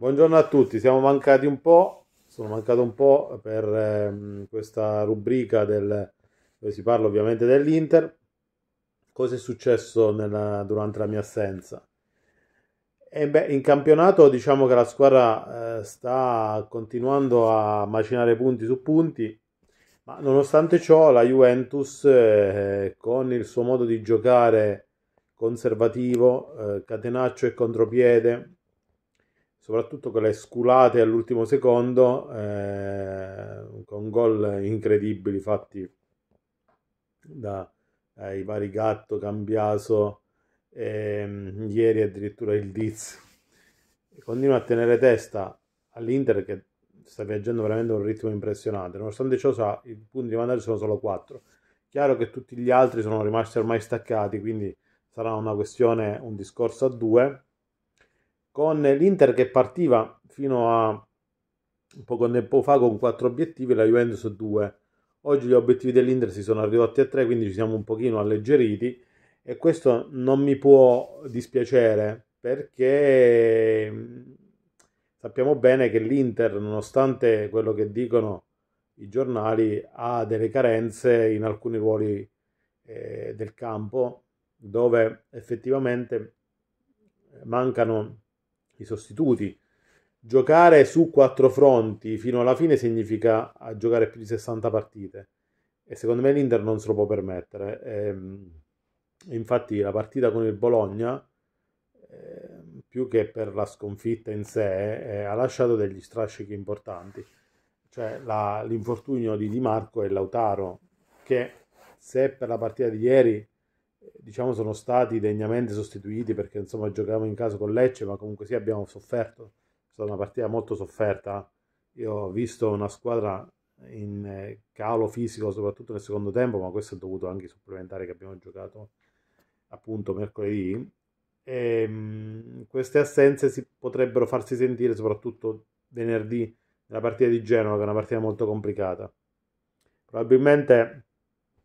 Buongiorno a tutti, siamo mancati un po', sono mancato un po' per eh, questa rubrica del, dove si parla ovviamente dell'Inter. Cosa è successo nella, durante la mia assenza? E beh, in campionato diciamo che la squadra eh, sta continuando a macinare punti su punti, ma nonostante ciò la Juventus eh, con il suo modo di giocare conservativo, eh, catenaccio e contropiede, soprattutto con le sculate all'ultimo secondo, eh, con gol incredibili fatti dai eh, vari Gatto, Cambiaso, eh, ieri addirittura il Diz. Continua a tenere testa all'Inter che sta viaggiando veramente a un ritmo impressionante. Nonostante ciò, sa, i punti di vantaggio sono solo 4. Chiaro che tutti gli altri sono rimasti ormai staccati, quindi sarà una questione, un discorso a due con l'Inter che partiva fino a poco tempo fa con 4 obiettivi e la Juventus 2. Oggi gli obiettivi dell'Inter si sono arrivati a 3, quindi ci siamo un pochino alleggeriti e questo non mi può dispiacere perché mm, sappiamo bene che l'Inter, nonostante quello che dicono i giornali, ha delle carenze in alcuni ruoli eh, del campo dove effettivamente mancano i sostituti. Giocare su quattro fronti fino alla fine significa giocare più di 60 partite e secondo me l'Inter non se lo può permettere. E, ehm, infatti la partita con il Bologna, ehm, più che per la sconfitta in sé, eh, ha lasciato degli strascichi importanti. Cioè la, l'infortunio di Di Marco e Lautaro, che se per la partita di ieri diciamo sono stati degnamente sostituiti perché insomma giocavamo in casa con Lecce ma comunque sì abbiamo sofferto è stata una partita molto sofferta io ho visto una squadra in eh, calo fisico soprattutto nel secondo tempo ma questo è dovuto anche ai supplementari che abbiamo giocato appunto mercoledì e, ehm, mh, queste assenze si potrebbero farsi sentire soprattutto venerdì nella partita di Genova che è una partita molto complicata probabilmente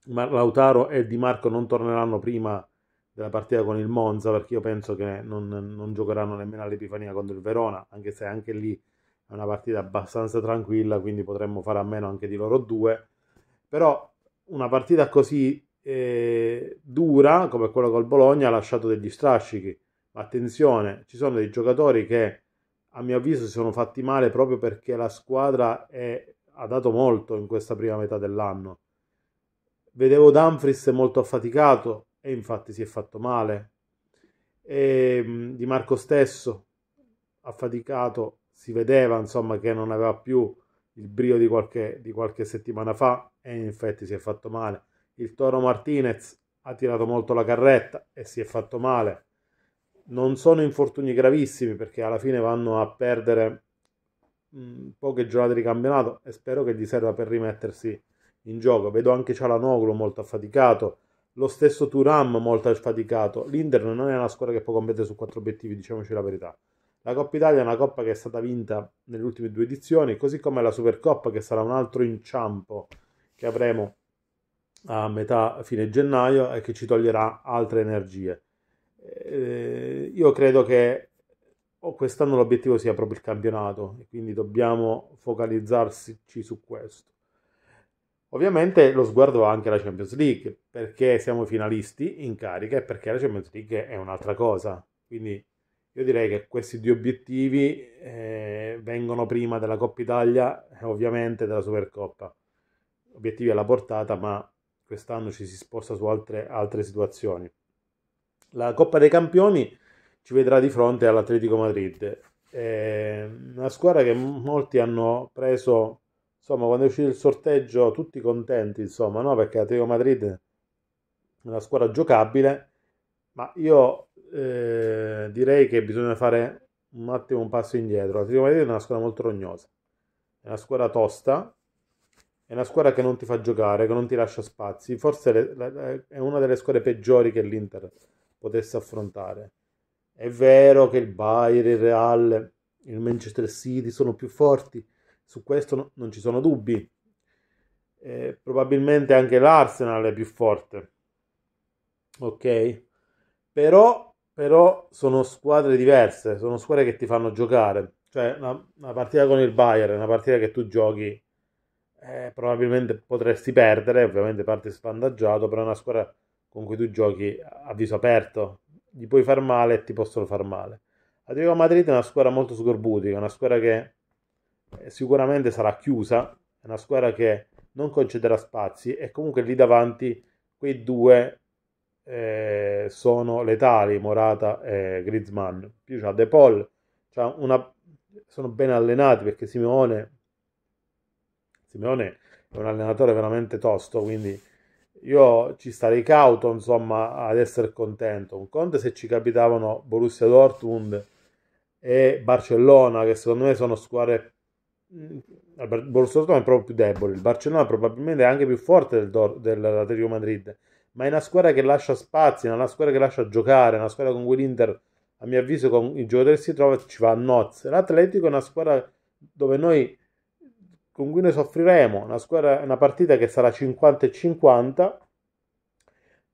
Lautaro e Di Marco non torneranno prima della partita con il Monza perché io penso che non, non giocheranno nemmeno all'Epifania contro il Verona, anche se anche lì è una partita abbastanza tranquilla, quindi potremmo fare a meno anche di loro due. Però una partita così eh, dura come quella col Bologna ha lasciato degli strascichi. Ma attenzione, ci sono dei giocatori che a mio avviso si sono fatti male proprio perché la squadra è, ha dato molto in questa prima metà dell'anno. Vedevo Dumfries molto affaticato e infatti si è fatto male. E mm, Di Marco stesso, affaticato, si vedeva insomma che non aveva più il brio di qualche, di qualche settimana fa e infatti si è fatto male. Il Toro Martinez ha tirato molto la carretta e si è fatto male. Non sono infortuni gravissimi perché alla fine vanno a perdere mh, mm, poche giornate di campionato e spero che gli serva per rimettersi in gioco. Vedo anche Cialanoglu molto affaticato, lo stesso Turam molto affaticato. L'Inter non è una squadra che può competere su quattro obiettivi, diciamoci la verità. La Coppa Italia è una coppa che è stata vinta nelle ultime due edizioni, così come la Supercoppa che sarà un altro inciampo che avremo a metà fine gennaio e che ci toglierà altre energie. Eh, io credo che oh, quest'anno l'obiettivo sia proprio il campionato e quindi dobbiamo focalizzarci su questo. Ovviamente lo sguardo va anche alla Champions League, perché siamo finalisti in carica e perché la Champions League è un'altra cosa. Quindi io direi che questi due obiettivi eh, vengono prima della Coppa Italia e ovviamente della Supercoppa. Obiettivi alla portata, ma quest'anno ci si sposta su altre, altre situazioni. La Coppa dei Campioni ci vedrà di fronte all'Atletico Madrid, eh, una squadra che molti hanno preso Insomma, quando è uscito il sorteggio, tutti contenti, insomma, no? Perché Atletico Madrid è una squadra giocabile, ma io eh, direi che bisogna fare un attimo un passo indietro. L'Atletico Madrid è una squadra molto rognosa, è una squadra tosta, è una squadra che non ti fa giocare, che non ti lascia spazi. Forse è una delle squadre peggiori che l'Inter potesse affrontare. È vero che il Bayern, il Real, il Manchester City sono più forti, su questo no, non ci sono dubbi. Eh, probabilmente anche l'Arsenal è più forte. Ok? Però, però sono squadre diverse, sono squadre che ti fanno giocare. Cioè, una, una partita con il Bayern, una partita che tu giochi, eh, probabilmente potresti perdere, ovviamente parte svantaggiato, però è una squadra con cui tu giochi a viso aperto, gli puoi far male e ti possono far male. Atletico Madrid è una squadra molto scorbutica, una squadra che eh, sicuramente sarà chiusa, è una squadra che non concederà spazi e comunque lì davanti quei due eh, sono letali, Morata e Griezmann. Più c'ha De Paul, c'ha una... sono ben allenati perché Simeone... Simeone è un allenatore veramente tosto, quindi io ci starei cauto insomma ad essere contento. Un conto se ci capitavano Borussia Dortmund e Barcellona, che secondo me sono squadre Mm, il Borussia Dortmund è proprio più debole, il Barcellona probabilmente è anche più forte del, Dor- dell'Atletico Madrid, ma è una squadra che lascia spazi, è una squadra che lascia giocare, è una squadra con cui l'Inter, a mio avviso, con i giocatori che si trova ci va a nozze. L'Atletico è una squadra dove noi, con cui noi soffriremo, una, squadra, una partita che sarà 50 e 50,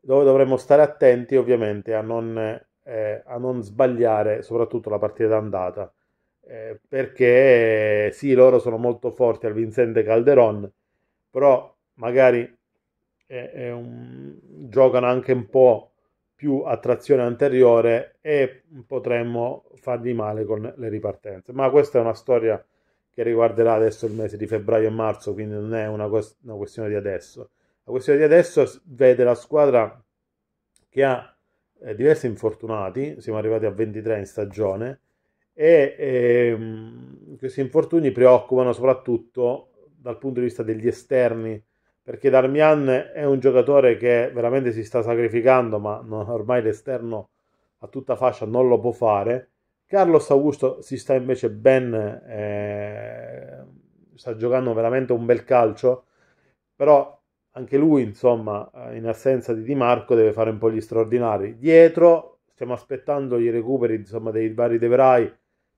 dove dovremo stare attenti ovviamente a non, eh, a non sbagliare, soprattutto la partita d'andata eh, perché sì, loro sono molto forti al Vincente Calderon, però magari è, è un, giocano anche un po' più a trazione anteriore e potremmo fargli male con le ripartenze. Ma questa è una storia che riguarderà adesso il mese di febbraio e marzo, quindi non è una, una questione di adesso. La questione di adesso vede la squadra che ha eh, diversi infortunati, siamo arrivati a 23 in stagione, e ehm, questi infortuni preoccupano soprattutto dal punto di vista degli esterni perché Darmian è un giocatore che veramente si sta sacrificando ma non, ormai l'esterno a tutta fascia non lo può fare Carlos Augusto si sta invece ben eh, sta giocando veramente un bel calcio però anche lui insomma eh, in assenza di Di Marco deve fare un po' gli straordinari dietro stiamo aspettando i recuperi insomma dei vari Devrai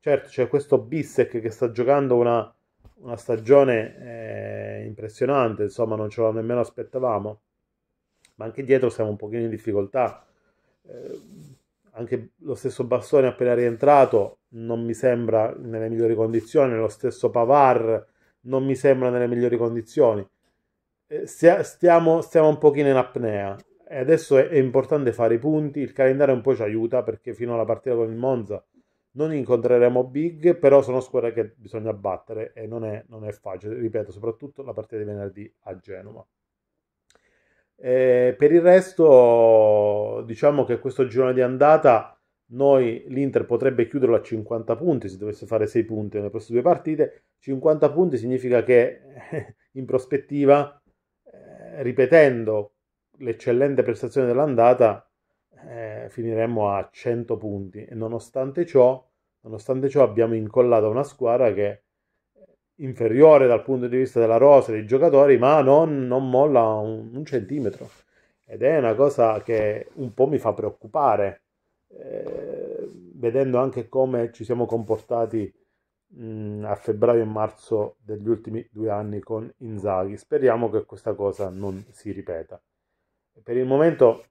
Certo, c'è questo Bissec che sta giocando una, una stagione eh, impressionante, insomma non ce lo nemmeno aspettavamo, ma anche dietro siamo un pochino in difficoltà. Eh, anche lo stesso Bastone appena rientrato non mi sembra nelle migliori condizioni, lo stesso Pavar non mi sembra nelle migliori condizioni. Eh, stiamo, stiamo un pochino in apnea e adesso è, è importante fare i punti, il calendario un po' ci aiuta perché fino alla partita con il Monza non incontreremo Big, però sono squadre che bisogna battere e non è, non è facile, ripeto, soprattutto la partita di venerdì a Genova. E per il resto, diciamo che questo girone di andata noi l'Inter potrebbe chiuderlo a 50 punti se dovesse fare 6 punti nelle prossime due partite. 50 punti significa che in prospettiva, eh, ripetendo l'eccellente prestazione dell'andata, eh, finiremmo a 100 punti e nonostante ciò, nonostante ciò abbiamo incollato una squadra che è inferiore dal punto di vista della rosa dei giocatori, ma non, non molla un, un, centimetro. Ed è una cosa che un po' mi fa preoccupare, eh, vedendo anche come ci siamo comportati mh, mm, a febbraio e marzo degli ultimi due anni con Inzaghi. Speriamo che questa cosa non si ripeta. Per il momento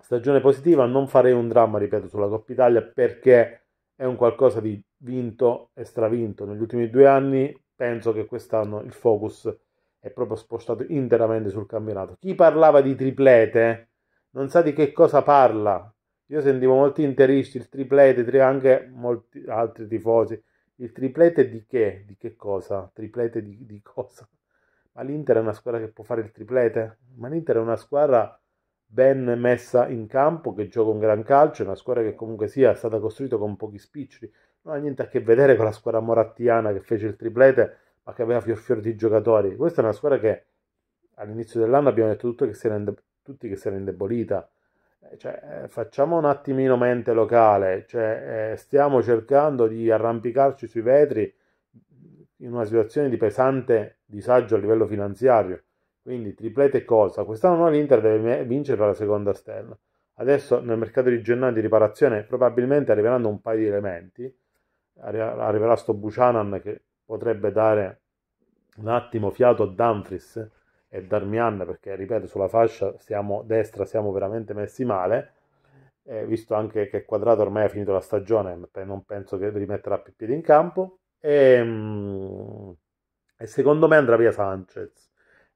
Stagione positiva, non farei un dramma, ripeto, sulla Coppa Italia perché è un qualcosa di vinto e stravinto. Negli ultimi due anni penso che quest'anno il focus è proprio spostato interamente sul campionato. Chi parlava di triplete non sa di che cosa parla. Io sentivo molti interisti, il triplete, anche molti altri tifosi. Il triplete di che? Di che cosa? Triplete di, di cosa? Ma l'Inter è una squadra che può fare il triplete? Ma l'Inter è una squadra ben messa in campo, che gioca un gran calcio, una squadra che comunque sia stata costruita con pochi spiccioli, non ha niente a che vedere con la squadra morattiana che fece il triplete, ma che aveva fior fior di giocatori. Questa è una squadra che all'inizio dell'anno abbiamo detto tutto che si era indeb- tutti che si era indebolita. Eh, cioè, eh, facciamo un attimino mente locale, cioè, eh, stiamo cercando di arrampicarci sui vetri in una situazione di pesante disagio a livello finanziario quindi triplete cosa? Quest'anno l'Inter deve vincere la seconda stella. Adesso nel mercato di gennaio di riparazione probabilmente arriveranno un paio di elementi. Arriverà sto Buchanan che potrebbe dare un attimo fiato a Dumfries e Darmian perché ripeto sulla fascia siamo destra siamo veramente messi male eh, visto anche che Quadrato ormai ha finito la stagione non penso che rimetterà più piedi in campo e, ehm, e secondo me andrà via Sanchez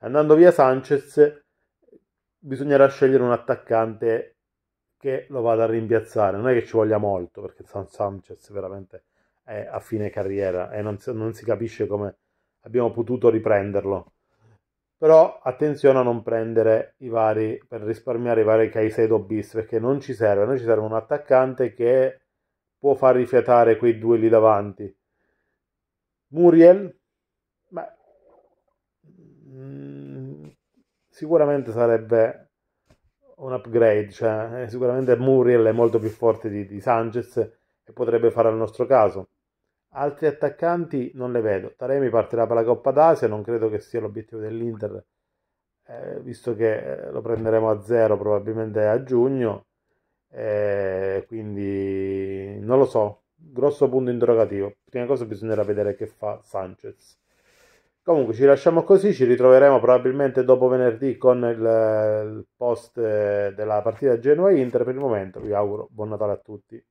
Andando via Sanchez bisognerà scegliere un attaccante che lo vada a rimpiazzare. Non è che ci voglia molto, perché San Sanchez veramente è a fine carriera e non, non si capisce come abbiamo potuto riprenderlo. Però attenzione a non prendere i vari, per risparmiare i vari Caicedo bis, perché non ci serve. A noi ci serve un attaccante che può far rifiatare quei due lì davanti. Muriel Mm, sicuramente sarebbe un upgrade, cioè, eh, sicuramente Muriel è molto più forte di, di Sanchez e potrebbe fare al nostro caso. Altri attaccanti non ne vedo. Taremi partirà per la Coppa d'Asia, non credo che sia l'obiettivo dell'Inter, eh, visto che eh, lo prenderemo a zero probabilmente a giugno, eh, quindi non lo so, grosso punto interrogativo. Prima cosa bisognerà vedere che fa Sanchez. Comunque ci lasciamo così, ci ritroveremo probabilmente dopo venerdì con il, il post eh, della partita Genoa-Inter. Per il momento vi auguro buon Natale a tutti.